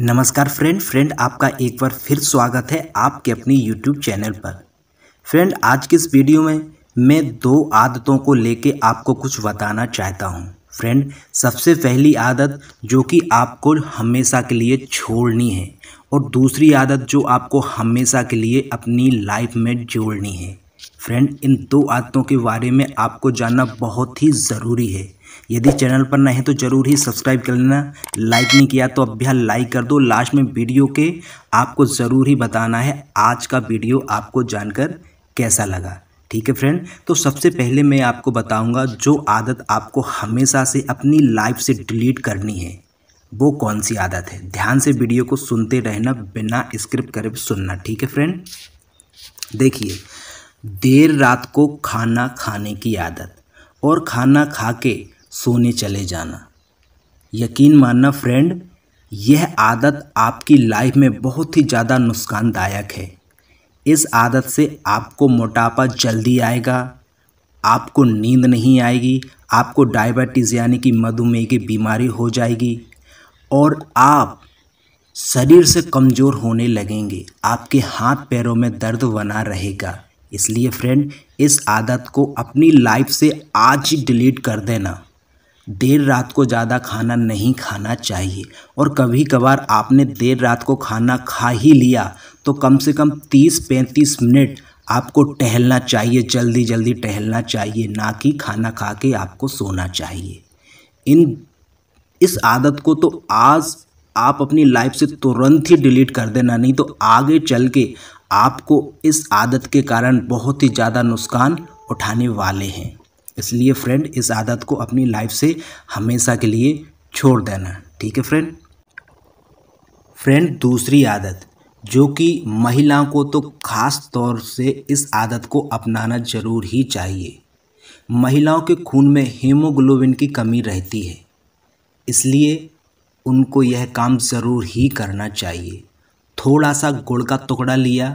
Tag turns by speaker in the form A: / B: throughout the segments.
A: नमस्कार friend friend आपका एक बार फिर स्वागत है आपके अपने यूट्यूब चैनल पर फ्रेंड आज की इस वीडियो में मैं दो आदतों को लेके आपको कुछ बताना चाहता हूँ फ्रेंड सबसे पहली आदत जो कि आपको हमेशा के लिए छोड़नी है और दूसरी आदत जो आपको हमेशा के लिए अपनी लाइफ में जोड़नी है फ्रेंड इन दो आदतों के बारे में आपको जानना बहुत ही ज़रूरी है यदि चैनल पर नए हैं तो ज़रूर ही सब्सक्राइब कर लेना लाइक नहीं किया तो अब यहाँ लाइक कर दो लास्ट में वीडियो के आपको ज़रूर ही बताना है आज का वीडियो आपको जानकर कैसा लगा ठीक है फ्रेंड तो सबसे पहले मैं आपको बताऊंगा जो आदत आपको हमेशा से अपनी लाइफ से डिलीट करनी है वो कौन सी आदत है ध्यान से वीडियो को सुनते रहना बिना स्क्रिप्ट करे सुनना ठीक है फ्रेंड देखिए देर रात को खाना खाने की आदत और खाना खा के सोने चले जाना यकीन मानना फ्रेंड यह आदत आपकी लाइफ में बहुत ही ज़्यादा नुकसानदायक है इस आदत से आपको मोटापा जल्दी आएगा आपको नींद नहीं आएगी आपको डायबिटीज़ यानी कि मधुमेह की बीमारी हो जाएगी और आप शरीर से कमज़ोर होने लगेंगे आपके हाथ पैरों में दर्द बना रहेगा इसलिए फ्रेंड इस आदत को अपनी लाइफ से आज ही डिलीट कर देना देर रात को ज़्यादा खाना नहीं खाना चाहिए और कभी कभार आपने देर रात को खाना खा ही लिया तो कम से कम तीस पैंतीस मिनट आपको टहलना चाहिए जल्दी जल्दी टहलना चाहिए ना कि खाना खा के आपको सोना चाहिए इन इस आदत को तो आज आप अपनी लाइफ से तुरंत ही डिलीट कर देना नहीं तो आगे चल के आपको इस आदत के कारण बहुत ही ज़्यादा नुकसान उठाने वाले हैं इसलिए फ्रेंड इस आदत को अपनी लाइफ से हमेशा के लिए छोड़ देना ठीक है फ्रेंड फ्रेंड दूसरी आदत जो कि महिलाओं को तो खास तौर से इस आदत को अपनाना जरूर ही चाहिए महिलाओं के खून में हीमोग्लोबिन की कमी रहती है इसलिए उनको यह काम ज़रूर ही करना चाहिए थोड़ा सा गुड़ का टुकड़ा लिया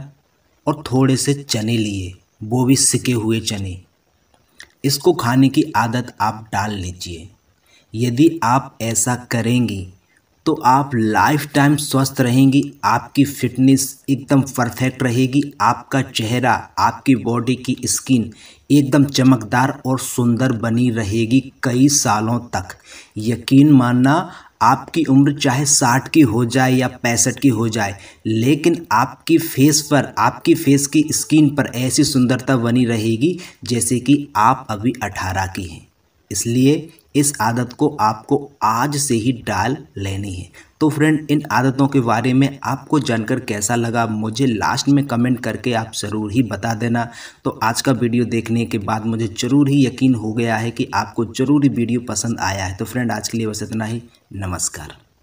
A: और थोड़े से चने लिए वो भी सिके हुए चने इसको खाने की आदत आप डाल लीजिए यदि आप ऐसा करेंगी तो आप लाइफ टाइम स्वस्थ रहेंगी आपकी फिटनेस एकदम परफेक्ट रहेगी आपका चेहरा आपकी बॉडी की स्किन एकदम चमकदार और सुंदर बनी रहेगी कई सालों तक यकीन मानना आपकी उम्र चाहे साठ की हो जाए या पैंसठ की हो जाए लेकिन आपकी फेस पर आपकी फेस की स्किन पर ऐसी सुंदरता बनी रहेगी जैसे कि आप अभी अठारह की हैं इसलिए इस आदत को आपको आज से ही डाल लेनी है तो फ्रेंड इन आदतों के बारे में आपको जानकर कैसा लगा मुझे लास्ट में कमेंट करके आप ज़रूर ही बता देना तो आज का वीडियो देखने के बाद मुझे ज़रूर ही यकीन हो गया है कि आपको ज़रूर वीडियो पसंद आया है तो फ्रेंड आज के लिए बस इतना ही नमस्कार